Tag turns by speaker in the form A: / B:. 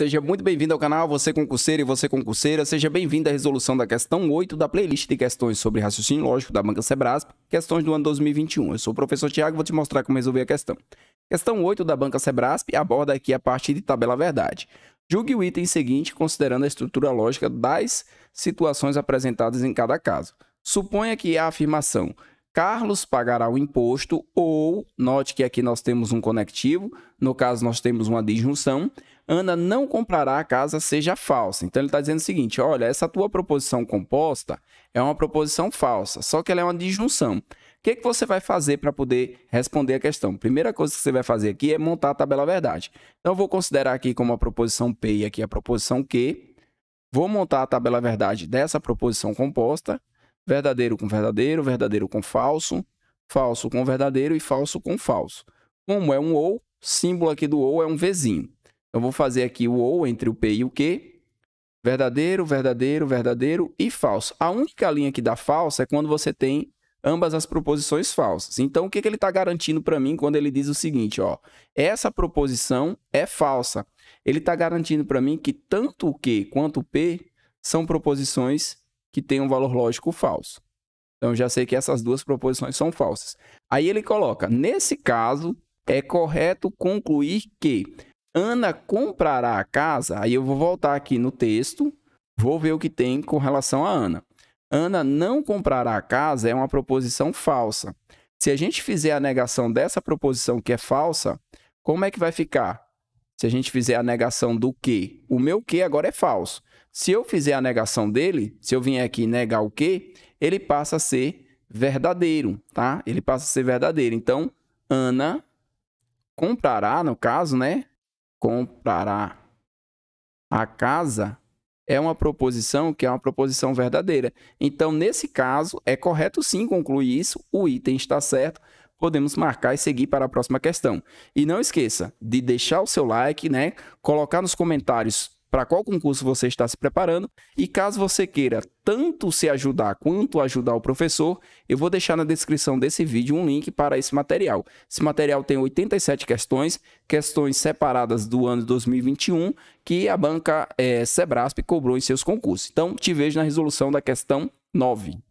A: Seja muito bem-vindo ao canal, você concurseiro e você concurseira. Seja bem-vindo à resolução da questão 8 da playlist de questões sobre raciocínio lógico da Banca Sebrasp, questões do ano 2021. Eu sou o professor Tiago e vou te mostrar como resolver a questão. Questão 8 da Banca Sebrasp aborda aqui a parte de tabela verdade. Julgue o item seguinte considerando a estrutura lógica das situações apresentadas em cada caso. Suponha que a afirmação Carlos pagará o imposto ou, note que aqui nós temos um conectivo, no caso nós temos uma disjunção, Ana não comprará a casa seja falsa. Então ele está dizendo o seguinte: olha, essa tua proposição composta é uma proposição falsa, só que ela é uma disjunção. O que, que você vai fazer para poder responder a questão? Primeira coisa que você vai fazer aqui é montar a tabela verdade. Então eu vou considerar aqui como a proposição P e aqui a proposição Q. Vou montar a tabela verdade dessa proposição composta. Verdadeiro com verdadeiro, verdadeiro com falso, falso com verdadeiro e falso com falso. Como é um ou, símbolo aqui do ou é um Vzinho. Então, vou fazer aqui o ou entre o P e o Q. Verdadeiro, verdadeiro, verdadeiro e falso. A única linha que dá falsa é quando você tem ambas as proposições falsas. Então, o que, que ele está garantindo para mim quando ele diz o seguinte, ó, essa proposição é falsa. Ele está garantindo para mim que tanto o Q quanto o P são proposições que têm um valor lógico falso. Então, já sei que essas duas proposições são falsas. Aí ele coloca, nesse caso, é correto concluir que Ana comprará a casa. Aí eu vou voltar aqui no texto, vou ver o que tem com relação a Ana. Ana não comprará a casa é uma proposição falsa. Se a gente fizer a negação dessa proposição que é falsa, como é que vai ficar? Se a gente fizer a negação do que, o meu que agora é falso. Se eu fizer a negação dele, se eu vier aqui negar o que, ele passa a ser verdadeiro, tá? Ele passa a ser verdadeiro. Então, Ana comprará, no caso, né? comprará a casa é uma proposição que é uma proposição verdadeira. Então, nesse caso, é correto sim concluir isso, o item está certo, podemos marcar e seguir para a próxima questão. E não esqueça de deixar o seu like, né? Colocar nos comentários para qual concurso você está se preparando. E caso você queira tanto se ajudar quanto ajudar o professor, eu vou deixar na descrição desse vídeo um link para esse material. Esse material tem 87 questões, questões separadas do ano de 2021 que a banca é, Sebrasp cobrou em seus concursos. Então, te vejo na resolução da questão 9.